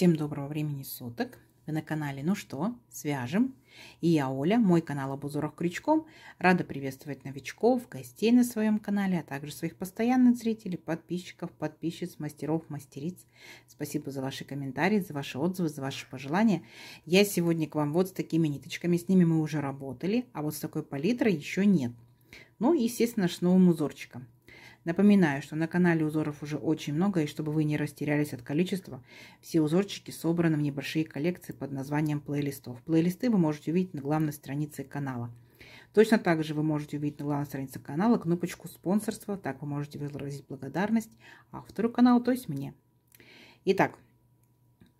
Всем доброго времени суток. Вы на канале «Ну что?», «Свяжем». И я Оля, мой канал об узорах крючком. Рада приветствовать новичков, гостей на своем канале, а также своих постоянных зрителей, подписчиков, подписчиц, мастеров, мастериц. Спасибо за ваши комментарии, за ваши отзывы, за ваши пожелания. Я сегодня к вам вот с такими ниточками. С ними мы уже работали, а вот с такой палитрой еще нет. Ну и, естественно, с новым узорчиком. Напоминаю, что на канале узоров уже очень много, и чтобы вы не растерялись от количества, все узорчики собраны в небольшие коллекции под названием плейлистов. Плейлисты вы можете увидеть на главной странице канала. Точно так же вы можете увидеть на главной странице канала кнопочку спонсорства, так вы можете выразить благодарность автору канала, то есть мне. Итак,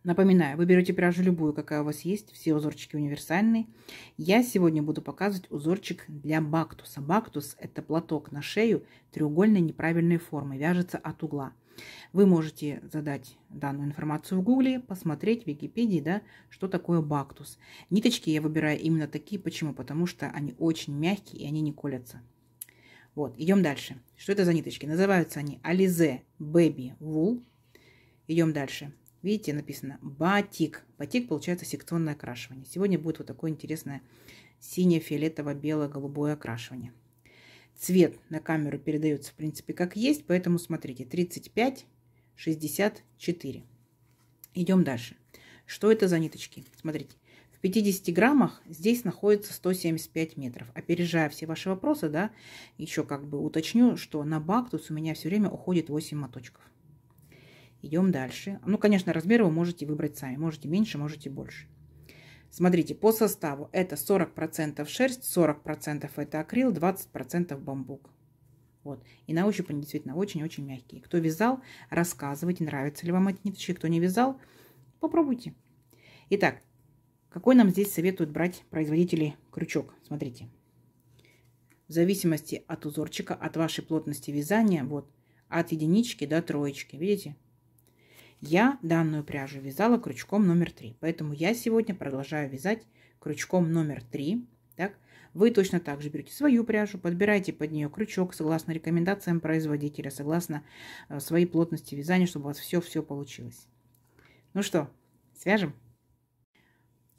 Напоминаю, вы берете пряжу любую, какая у вас есть, все узорчики универсальные. Я сегодня буду показывать узорчик для бактуса. Бактус – это платок на шею треугольной неправильной формы, вяжется от угла. Вы можете задать данную информацию в гугле, посмотреть в Википедии, да, что такое бактус. Ниточки я выбираю именно такие, почему? Потому что они очень мягкие и они не колятся. Вот, идем дальше. Что это за ниточки? Называются они Ализе Baby Wool. Идем дальше. Видите, написано батик. Батик получается секционное окрашивание. Сегодня будет вот такое интересное синее, фиолетово бело голубое окрашивание. Цвет на камеру передается, в принципе, как есть, поэтому смотрите, 35, 64. Идем дальше. Что это за ниточки? Смотрите, в 50 граммах здесь находится 175 метров. Опережая все ваши вопросы, да, еще как бы уточню, что на бактус у меня все время уходит 8 моточков. Идем дальше. Ну, конечно, размер вы можете выбрать сами. Можете меньше, можете больше. Смотрите, по составу это 40% шерсть, 40% это акрил, 20% бамбук. Вот. И на ощупь они действительно очень-очень мягкие. Кто вязал, рассказывайте, нравятся ли вам эти ниточки. Кто не вязал, попробуйте. Итак, какой нам здесь советуют брать производители крючок? Смотрите. В зависимости от узорчика, от вашей плотности вязания, вот, от единички до троечки. Видите? Я данную пряжу вязала крючком номер 3, поэтому я сегодня продолжаю вязать крючком номер 3. Так? Вы точно так же берете свою пряжу, подбираете под нее крючок согласно рекомендациям производителя, согласно э, своей плотности вязания, чтобы у вас все-все получилось. Ну что, свяжем?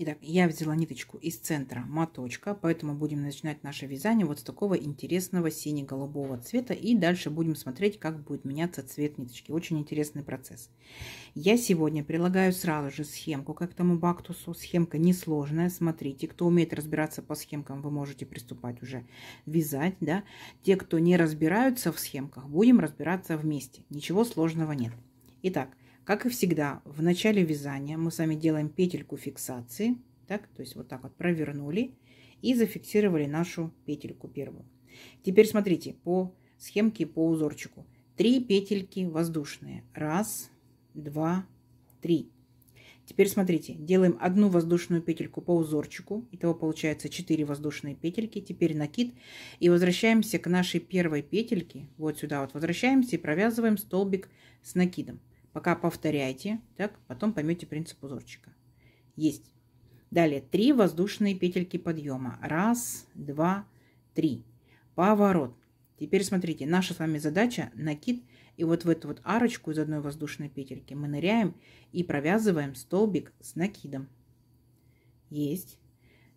Итак, я взяла ниточку из центра моточка, поэтому будем начинать наше вязание вот с такого интересного сине-голубого цвета. И дальше будем смотреть, как будет меняться цвет ниточки. Очень интересный процесс. Я сегодня прилагаю сразу же схемку к этому бактусу. Схемка несложная, смотрите. Кто умеет разбираться по схемкам, вы можете приступать уже вязать. Да? Те, кто не разбираются в схемках, будем разбираться вместе. Ничего сложного нет. Итак, как и всегда, в начале вязания мы с вами делаем петельку фиксации, так, то есть вот так вот провернули и зафиксировали нашу петельку первую. Теперь смотрите по схемке, по узорчику. Три петельки воздушные. Раз, два, три. Теперь смотрите, делаем одну воздушную петельку по узорчику. Итого получается 4 воздушные петельки. Теперь накид. И возвращаемся к нашей первой петельке. Вот сюда вот возвращаемся и провязываем столбик с накидом. Пока повторяйте, так, потом поймете принцип узорчика. Есть. Далее три воздушные петельки подъема. Раз, два, три. Поворот. Теперь смотрите, наша с вами задача накид. И вот в эту вот арочку из одной воздушной петельки мы ныряем и провязываем столбик с накидом. Есть.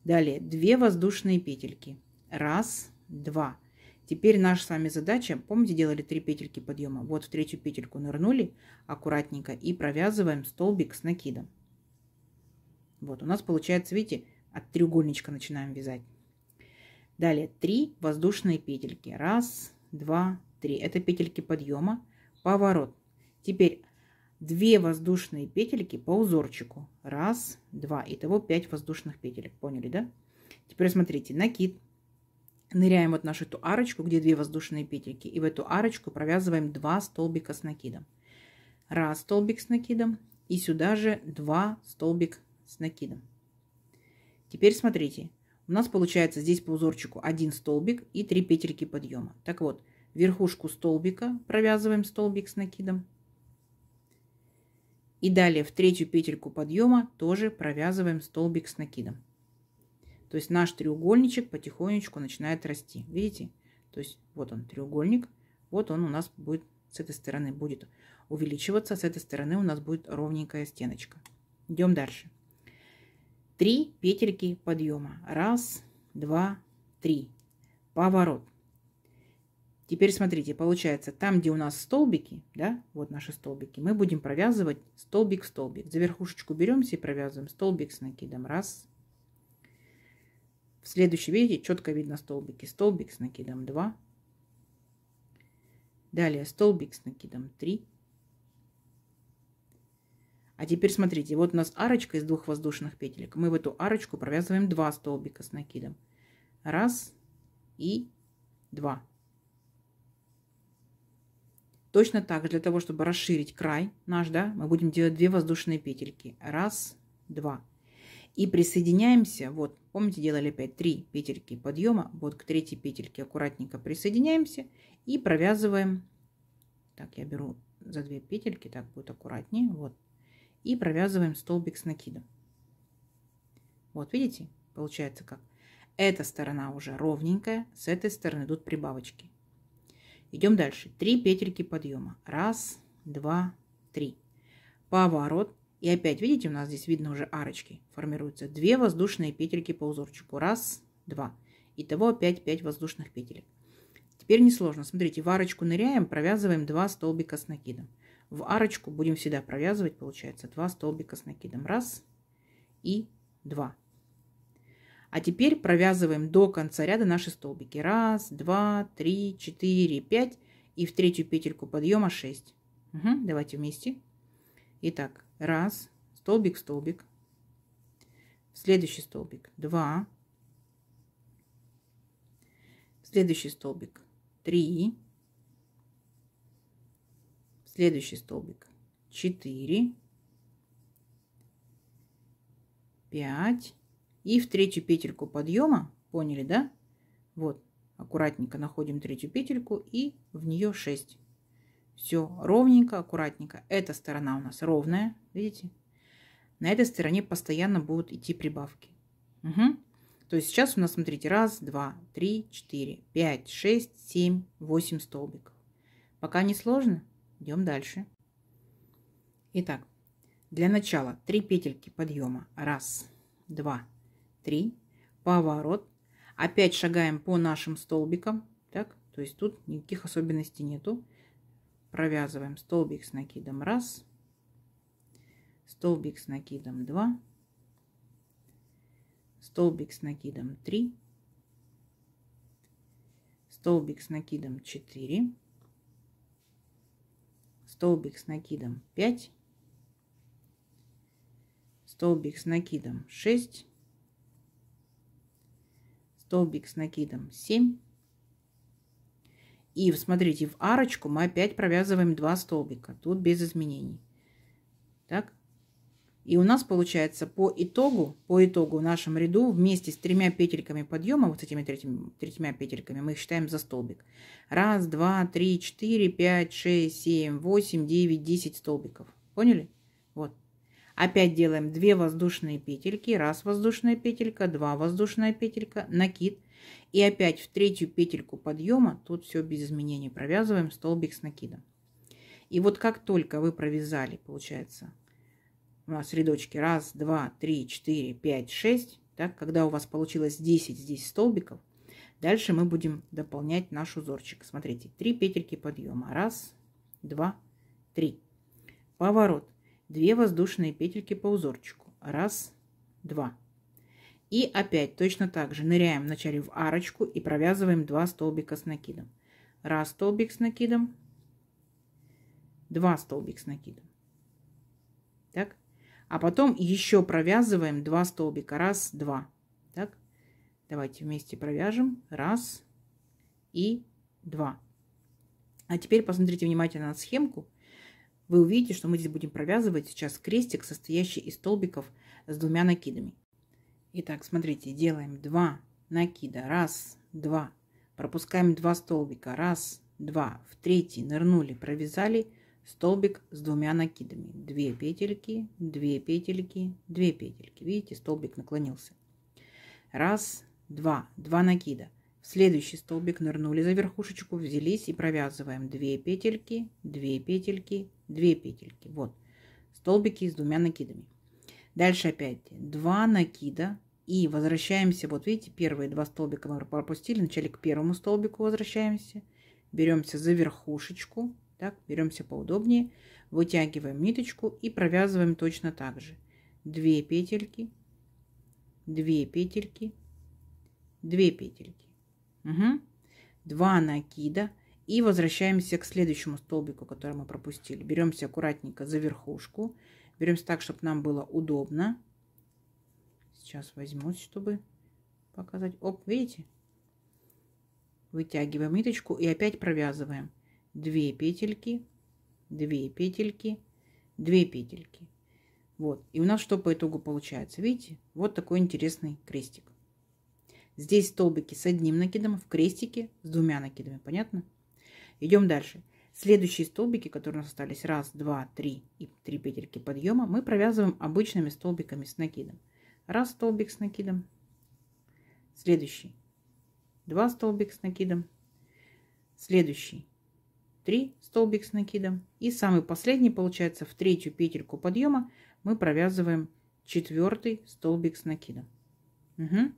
Далее две воздушные петельки. Раз, два. Теперь наша с вами задача, помните, делали три петельки подъема, вот в третью петельку нырнули аккуратненько и провязываем столбик с накидом. Вот у нас получается, видите, от треугольничка начинаем вязать. Далее 3 воздушные петельки. Раз, два, три. Это петельки подъема, поворот. Теперь 2 воздушные петельки по узорчику. Раз, два. Итого 5 воздушных петелек. Поняли, да? Теперь смотрите, накид ныряем вот нашу эту арочку, где две воздушные петельки, и в эту арочку провязываем 2 столбика с накидом. Раз столбик с накидом, и сюда же 2 столбик с накидом. Теперь смотрите, у нас получается здесь по узорчику 1 столбик и 3 петельки подъема. Так вот, верхушку столбика провязываем столбик с накидом. И далее в третью петельку подъема тоже провязываем столбик с накидом. То есть наш треугольничек потихонечку начинает расти. Видите? То есть вот он треугольник. Вот он у нас будет с этой стороны будет увеличиваться. С этой стороны у нас будет ровненькая стеночка. Идем дальше. Три петельки подъема. Раз, два, три. Поворот. Теперь смотрите, получается, там, где у нас столбики, да, вот наши столбики, мы будем провязывать столбик столбик. За верхушечку беремся и провязываем столбик с накидом. Раз, в следующий, видите, четко видно столбики. Столбик с накидом 2. Далее столбик с накидом 3. А теперь смотрите, вот у нас арочка из двух воздушных петелек. Мы в эту арочку провязываем 2 столбика с накидом. Раз и два. Точно так же для того, чтобы расширить край наш, да, мы будем делать 2 воздушные петельки. Раз, два. И присоединяемся, вот, помните, делали опять 3 петельки подъема, вот к третьей петельке аккуратненько присоединяемся и провязываем, так, я беру за две петельки, так будет аккуратнее, вот, и провязываем столбик с накидом. Вот, видите, получается как? Эта сторона уже ровненькая, с этой стороны идут прибавочки. Идем дальше. 3 петельки подъема. Раз, два, три. Поворот и опять, видите, у нас здесь видно уже арочки. Формируются две воздушные петельки по узорчику. Раз, два. Итого опять 5 воздушных петелек. Теперь несложно. Смотрите, в арочку ныряем, провязываем 2 столбика с накидом. В арочку будем всегда провязывать, получается, 2 столбика с накидом. Раз и два. А теперь провязываем до конца ряда наши столбики. Раз, два, три, четыре, пять. И в третью петельку подъема 6. Угу, давайте вместе. Итак, раз, столбик, столбик, следующий столбик 2, следующий столбик 3, следующий столбик 4, 5 и в третью петельку подъема, поняли, да? Вот, аккуратненько находим третью петельку и в нее 6. Все ровненько, аккуратненько. Эта сторона у нас ровная, видите? На этой стороне постоянно будут идти прибавки. Угу. То есть сейчас у нас, смотрите, раз, два, три, четыре, пять, шесть, семь, восемь столбиков. Пока не сложно, идем дальше. Итак, для начала три петельки подъема. Раз, два, три, поворот. Опять шагаем по нашим столбикам. Так, то есть тут никаких особенностей нету провязываем столбик с накидом раз, столбик с накидом два, столбик с накидом три, столбик с накидом четыре, столбик с накидом пять, столбик с накидом шесть, столбик с накидом семь и, смотрите, в арочку мы опять провязываем 2 столбика. Тут без изменений. Так. И у нас получается по итогу, по итогу в нашем ряду вместе с тремя петельками подъема, вот с этими третьими, тремя петельками, мы их считаем за столбик. Раз, два, три, четыре, пять, шесть, семь, восемь, девять, десять столбиков. Поняли? Вот. Опять делаем 2 воздушные петельки, раз воздушная петелька, 2 воздушная петелька, накид. И опять в третью петельку подъема, тут все без изменений, провязываем столбик с накидом. И вот как только вы провязали, получается, у нас рядочки 1, 2, 3, 4, 5, 6, так, когда у вас получилось 10 здесь столбиков, дальше мы будем дополнять наш узорчик. Смотрите, 3 петельки подъема. 1, 2, 3. Поворот. 2 воздушные петельки по узорчику. 1, 2. И опять точно так же ныряем вначале в арочку и провязываем 2 столбика с накидом. Раз столбик с накидом, два столбик с накидом. Так? А потом еще провязываем 2 столбика. Раз, два. Так? Давайте вместе провяжем. Раз и два. А теперь посмотрите внимательно на схемку. Вы увидите, что мы здесь будем провязывать сейчас крестик, состоящий из столбиков с двумя накидами. Итак, смотрите, делаем 2 накида. Раз, два. Пропускаем два столбика. Раз, два. В третий нырнули, провязали столбик с двумя накидами. Две петельки, две петельки, две петельки. Видите, столбик наклонился. Раз, два. Два накида. В следующий столбик нырнули за верхушечку, взялись и провязываем две петельки, две петельки, две петельки. Вот. Столбики с двумя накидами. Дальше опять 2 накида. И возвращаемся, вот видите, первые два столбика мы пропустили. Вначале к первому столбику возвращаемся. Беремся за верхушечку. Так, беремся поудобнее. Вытягиваем ниточку и провязываем точно так же. 2 петельки, 2 петельки, 2 петельки. Угу. 2 накида. И возвращаемся к следующему столбику, который мы пропустили. Беремся аккуратненько за верхушку Беремся так, чтобы нам было удобно. Сейчас возьмусь, чтобы показать. Оп, видите? Вытягиваем ниточку и опять провязываем. Две петельки, две петельки, две петельки. Вот. И у нас что по итогу получается? Видите? Вот такой интересный крестик. Здесь столбики с одним накидом, в крестике с двумя накидами. Понятно? Идем дальше. Следующие столбики, которые у нас остались, раз, два, три и три петельки подъема, мы провязываем обычными столбиками с накидом. Раз столбик с накидом, следующий, два столбик с накидом, следующий, три столбик с накидом. И самый последний, получается, в третью петельку подъема мы провязываем четвертый столбик с накидом. Угу.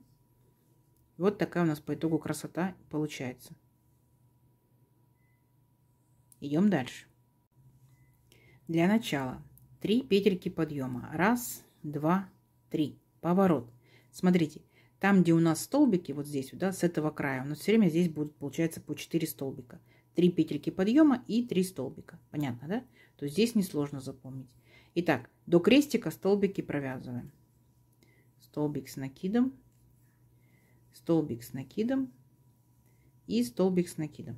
Вот такая у нас по итогу красота получается. Идем дальше. Для начала три петельки подъема. Раз, два, три. Поворот. Смотрите, там, где у нас столбики, вот здесь, да, с этого края, у нас все время здесь будут получается, по 4 столбика. 3 петельки подъема и 3 столбика. Понятно, да? То есть здесь несложно запомнить. Итак, до крестика столбики провязываем. Столбик с накидом, столбик с накидом и столбик с накидом.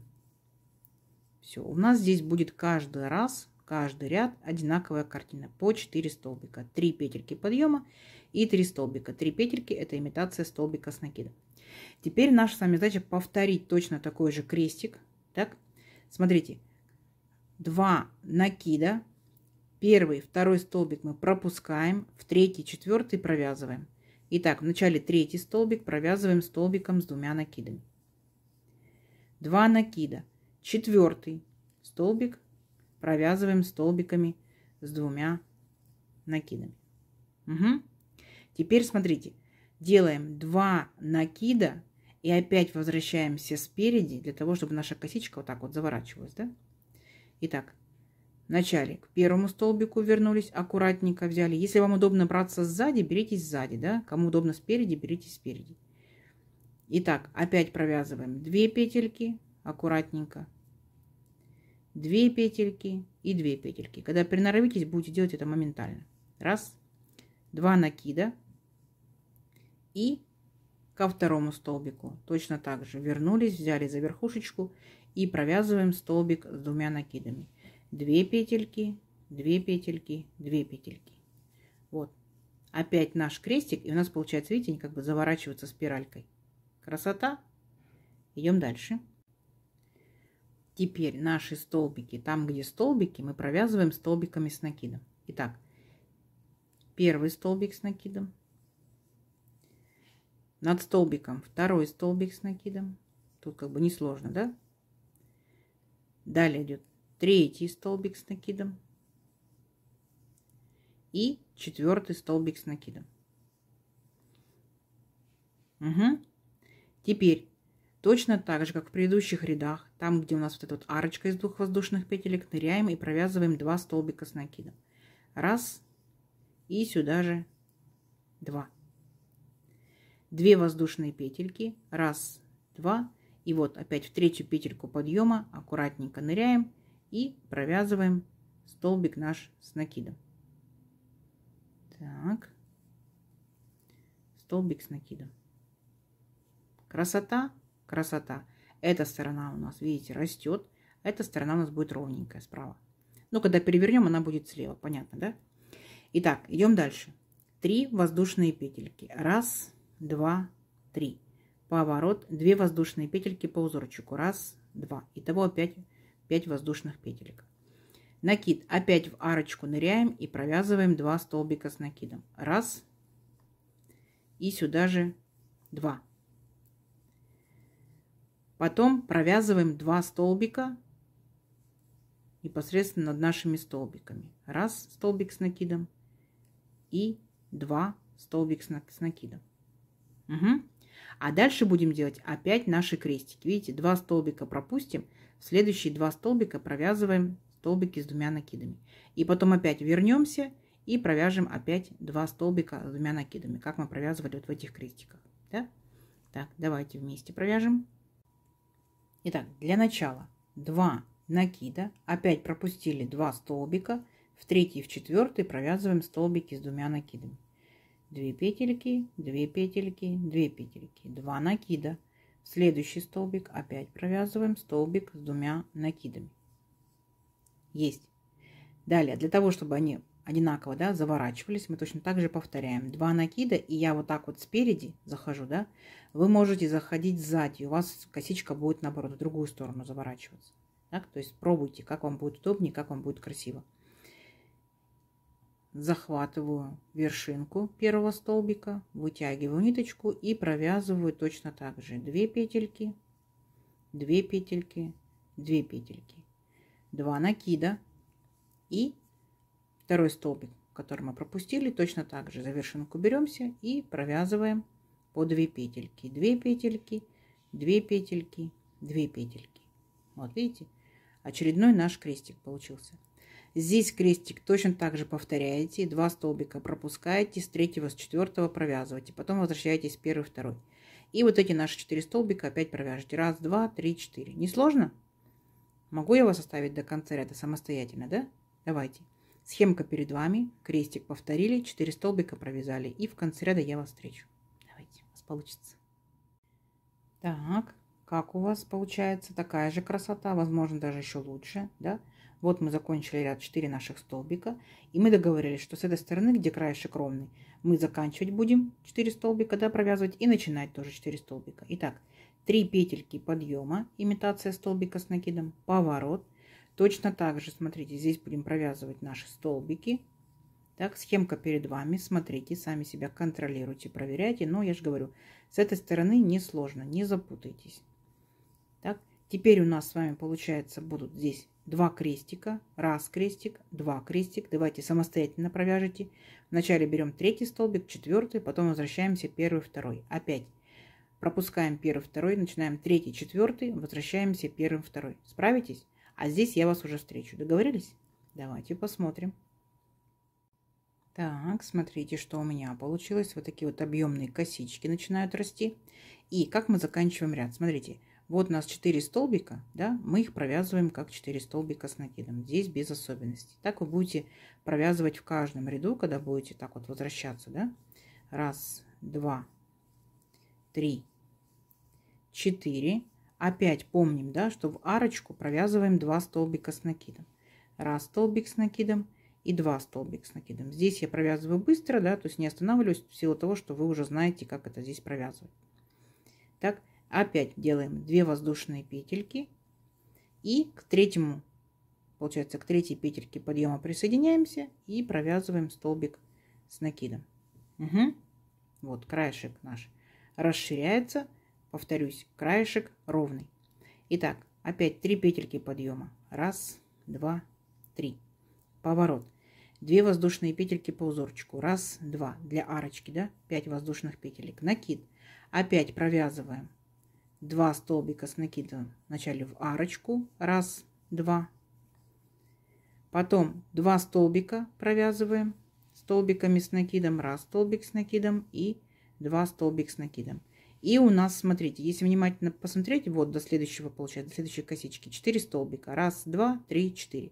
Все, у нас здесь будет каждый раз, каждый ряд одинаковая картина по 4 столбика. 3 петельки подъема и 3 столбика. 3 петельки это имитация столбика с накидом. Теперь наша с вами задача повторить точно такой же крестик. Так, смотрите, 2 накида, первый, второй столбик мы пропускаем, в третий, четвертый провязываем. Итак, в начале третий столбик провязываем столбиком с двумя накидами. два накида, Четвертый столбик провязываем столбиками с двумя накидами. Угу. Теперь смотрите, делаем 2 накида и опять возвращаемся спереди для того, чтобы наша косичка вот так вот заворачивалась, да? Итак, вначале к первому столбику вернулись, аккуратненько взяли. Если вам удобно браться сзади, беритесь сзади, да? Кому удобно спереди, берите спереди. Итак, опять провязываем 2 петельки аккуратненько, 2 петельки и 2 петельки. Когда приноровитесь, будете делать это моментально. Раз, два накида и ко второму столбику. Точно так же вернулись, взяли за верхушечку и провязываем столбик с двумя накидами. 2 петельки, 2 петельки, 2 петельки. Вот. Опять наш крестик, и у нас получается, видите, они как бы заворачиваются спиралькой. Красота! Идем дальше. Теперь наши столбики, там где столбики, мы провязываем столбиками с накидом. Итак, первый столбик с накидом, над столбиком второй столбик с накидом, тут как бы несложно, да? Далее идет третий столбик с накидом и четвертый столбик с накидом. Угу. Теперь Точно так же, как в предыдущих рядах, там, где у нас вот эта вот арочка из двух воздушных петелек, ныряем и провязываем два столбика с накидом. Раз, и сюда же два. Две воздушные петельки, раз, два, и вот опять в третью петельку подъема аккуратненько ныряем и провязываем столбик наш с накидом. Так, столбик с накидом. Красота! Красота. Эта сторона у нас, видите, растет. Эта сторона у нас будет ровненькая справа. Но когда перевернем, она будет слева. Понятно, да? Итак, идем дальше. Три воздушные петельки. Раз, два, три. Поворот. Две воздушные петельки по узорчику. Раз, два. Итого опять 5 воздушных петелек. Накид. Опять в арочку ныряем и провязываем 2 столбика с накидом. Раз. И сюда же 2. Потом провязываем два столбика непосредственно над нашими столбиками. Раз столбик с накидом и два столбик с накидом. Угу. А дальше будем делать опять наши крестики. Видите, два столбика пропустим, в следующие два столбика провязываем столбики с двумя накидами. И потом опять вернемся и провяжем опять два столбика с двумя накидами, как мы провязывали вот в этих крестиках. Да? Так, давайте вместе провяжем. Итак, для начала 2 накида, опять пропустили 2 столбика, в третий и в четвертый провязываем столбики с двумя накидами. 2 петельки, 2 петельки, 2 петельки, 2 накида. В следующий столбик опять провязываем столбик с двумя накидами. Есть. Далее, для того, чтобы они одинаково, да, заворачивались, мы точно так же повторяем. Два накида, и я вот так вот спереди захожу, да, вы можете заходить сзади, у вас косичка будет, наоборот, в другую сторону заворачиваться. Так, то есть пробуйте, как вам будет удобнее, как вам будет красиво. Захватываю вершинку первого столбика, вытягиваю ниточку и провязываю точно так же. Две петельки, две петельки, две петельки, два накида и Второй столбик, который мы пропустили, точно так же за вершинку беремся и провязываем по 2 петельки. 2 петельки, 2 петельки, 2 петельки. Вот видите, очередной наш крестик получился. Здесь крестик точно так же повторяете, два столбика пропускаете, с третьего, с четвертого провязываете, потом возвращаетесь первый, второй. И вот эти наши четыре столбика опять провяжете. Раз, два, три, четыре. Не сложно? Могу я вас оставить до конца ряда самостоятельно, да? Давайте. Схемка перед вами, крестик повторили, 4 столбика провязали. И в конце ряда я вас встречу. Давайте, у вас получится. Так, как у вас получается? Такая же красота, возможно, даже еще лучше, да? Вот мы закончили ряд 4 наших столбика. И мы договорились, что с этой стороны, где краешек ровный, мы заканчивать будем 4 столбика, да, провязывать. И начинать тоже 4 столбика. Итак, 3 петельки подъема, имитация столбика с накидом, поворот – Точно так же, смотрите, здесь будем провязывать наши столбики. Так, схемка перед вами, смотрите, сами себя контролируйте, проверяйте. Но я же говорю, с этой стороны несложно, не запутайтесь. Так, теперь у нас с вами получается будут здесь два крестика, раз крестик, два крестик. Давайте самостоятельно провяжите. Вначале берем третий столбик, четвертый, потом возвращаемся первый, второй. Опять пропускаем первый, второй, начинаем третий, четвертый, возвращаемся первым, второй. Справитесь? А здесь я вас уже встречу. Договорились? Давайте посмотрим. Так, смотрите, что у меня получилось. Вот такие вот объемные косички начинают расти. И как мы заканчиваем ряд. Смотрите, вот у нас 4 столбика, да, мы их провязываем как 4 столбика с накидом. Здесь без особенностей. Так вы будете провязывать в каждом ряду, когда будете так вот возвращаться, да. Раз, два, три, четыре, Опять помним, да, что в арочку провязываем 2 столбика с накидом. Раз столбик с накидом и 2 столбика с накидом. Здесь я провязываю быстро, да, то есть не останавливаюсь в силу того, что вы уже знаете, как это здесь провязывать. Так, опять делаем 2 воздушные петельки и к третьему, получается, к третьей петельке подъема присоединяемся и провязываем столбик с накидом. Угу. Вот краешек наш расширяется. Повторюсь, краешек ровный. Итак, опять три петельки подъема. Раз, два, три. Поворот. Две воздушные петельки по узорчику. Раз, два. Для арочки, да? Пять воздушных петелек. Накид. Опять провязываем. Два столбика с накидом. Вначале в арочку. Раз, два. Потом два столбика провязываем столбиками с накидом. Раз столбик с накидом и два столбик с накидом. И у нас, смотрите, если внимательно посмотреть, вот до следующего получается, до следующей косички 4 столбика. Раз, два, три, четыре.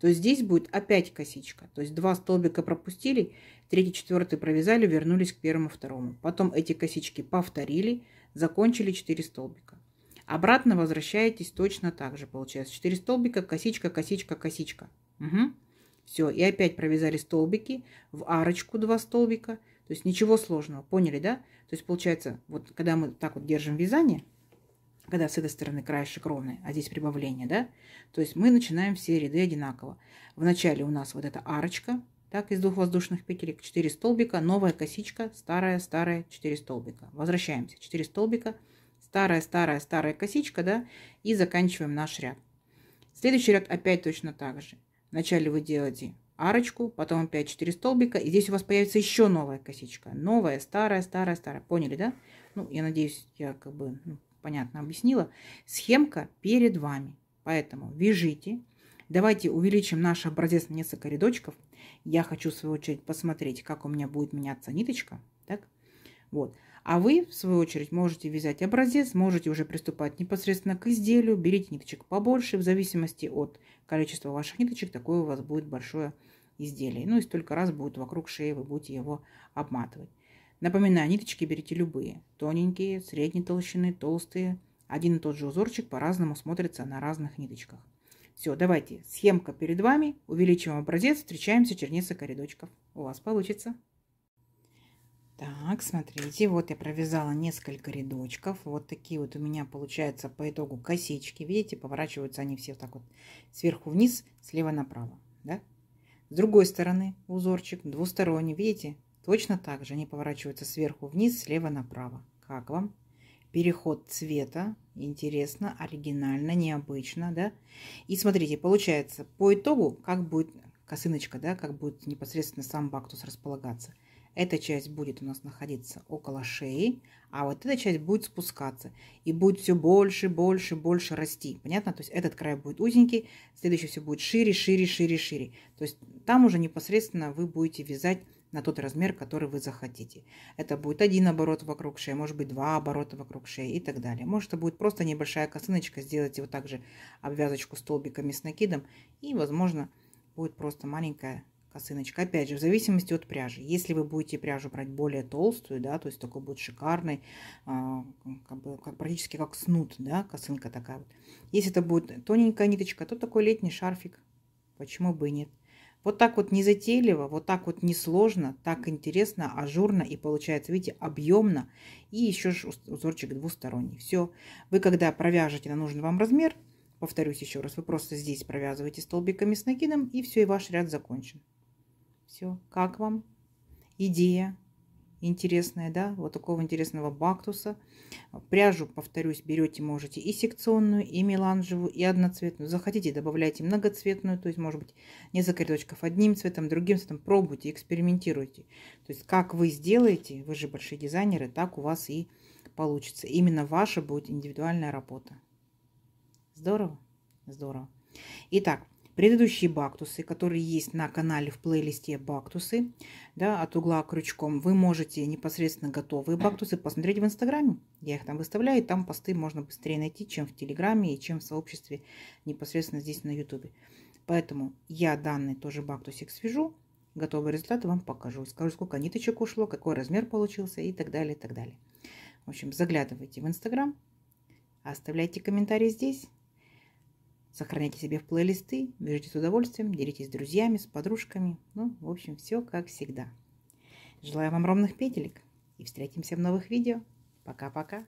То есть здесь будет опять косичка. То есть два столбика пропустили, третий, четвертый провязали, вернулись к первому, второму. Потом эти косички повторили, закончили 4 столбика. Обратно возвращаетесь точно так же, получается. 4 столбика, косичка, косичка, косичка. Угу. Все, и опять провязали столбики, в арочку 2 столбика, то есть ничего сложного. Поняли, да? То есть получается, вот когда мы так вот держим вязание, когда с этой стороны краешек ровный, а здесь прибавление, да? То есть мы начинаем все ряды одинаково. Вначале у нас вот эта арочка, так, из двух воздушных петелек, 4 столбика, новая косичка, старая, старая, 4 столбика. Возвращаемся, 4 столбика, старая, старая, старая косичка, да, и заканчиваем наш ряд. Следующий ряд опять точно так же. Вначале вы делаете арочку, потом опять 4 столбика, и здесь у вас появится еще новая косичка. Новая, старая, старая, старая. Поняли, да? Ну, я надеюсь, я как бы ну, понятно объяснила. Схемка перед вами. Поэтому вяжите. Давайте увеличим наш образец на несколько рядочков. Я хочу, в свою очередь, посмотреть, как у меня будет меняться ниточка. Так, вот. А вы, в свою очередь, можете вязать образец, можете уже приступать непосредственно к изделию. Берите ниточек побольше, в зависимости от количества ваших ниточек, такое у вас будет большое изделие. Ну и столько раз будет вокруг шеи, вы будете его обматывать. Напоминаю, ниточки берите любые. Тоненькие, средней толщины, толстые. Один и тот же узорчик по-разному смотрится на разных ниточках. Все, давайте, схемка перед вами, увеличиваем образец, встречаемся, черница коридочков. У вас получится. Так, смотрите, вот я провязала несколько рядочков. Вот такие вот у меня получаются по итогу косички. Видите, поворачиваются они все так вот сверху вниз, слева направо. Да? С другой стороны узорчик двусторонний, видите? Точно так же они поворачиваются сверху вниз, слева направо. Как вам? Переход цвета. Интересно, оригинально, необычно, да? И смотрите, получается, по итогу, как будет косыночка, да, как будет непосредственно сам бактус располагаться – эта часть будет у нас находиться около шеи, а вот эта часть будет спускаться и будет все больше, больше, больше расти. Понятно? То есть этот край будет узенький, следующий все будет шире, шире, шире, шире. То есть там уже непосредственно вы будете вязать на тот размер, который вы захотите. Это будет один оборот вокруг шеи, может быть два оборота вокруг шеи и так далее. Может это будет просто небольшая косыночка, сделайте вот так же обвязочку столбиками с накидом и возможно будет просто маленькая косыночка. А, Опять же, в зависимости от пряжи. Если вы будете пряжу брать более толстую, да, то есть такой будет шикарный, а, как бы, как, практически как снуд, да, косынка такая вот. Если это будет тоненькая ниточка, то такой летний шарфик. Почему бы и нет? Вот так вот незатейливо, вот так вот несложно, так интересно, ажурно и получается, видите, объемно. И еще узорчик двусторонний. Все. Вы когда провяжете на нужный вам размер, повторюсь еще раз, вы просто здесь провязываете столбиками с накидом и все, и ваш ряд закончен. Все, как вам идея? Интересная, да? Вот такого интересного бактуса. Пряжу, повторюсь, берете, можете и секционную, и меланжевую, и одноцветную. Захотите, добавляйте многоцветную, то есть, может быть, несколько рядочков одним цветом, другим цветом. Пробуйте, экспериментируйте. То есть, как вы сделаете, вы же большие дизайнеры, так у вас и получится. Именно ваша будет индивидуальная работа. Здорово? Здорово. Итак, предыдущие бактусы, которые есть на канале в плейлисте бактусы, да, от угла крючком, вы можете непосредственно готовые бактусы посмотреть в Инстаграме. Я их там выставляю, и там посты можно быстрее найти, чем в Телеграме и чем в сообществе непосредственно здесь на Ютубе. Поэтому я данный тоже бактусик свяжу, готовый результат вам покажу. Скажу, сколько ниточек ушло, какой размер получился и так далее, и так далее. В общем, заглядывайте в Инстаграм, оставляйте комментарии здесь. Сохраняйте себе в плейлисты, вяжите с удовольствием, делитесь с друзьями, с подружками. Ну, в общем, все как всегда. Желаю вам ровных петелек и встретимся в новых видео. Пока-пока!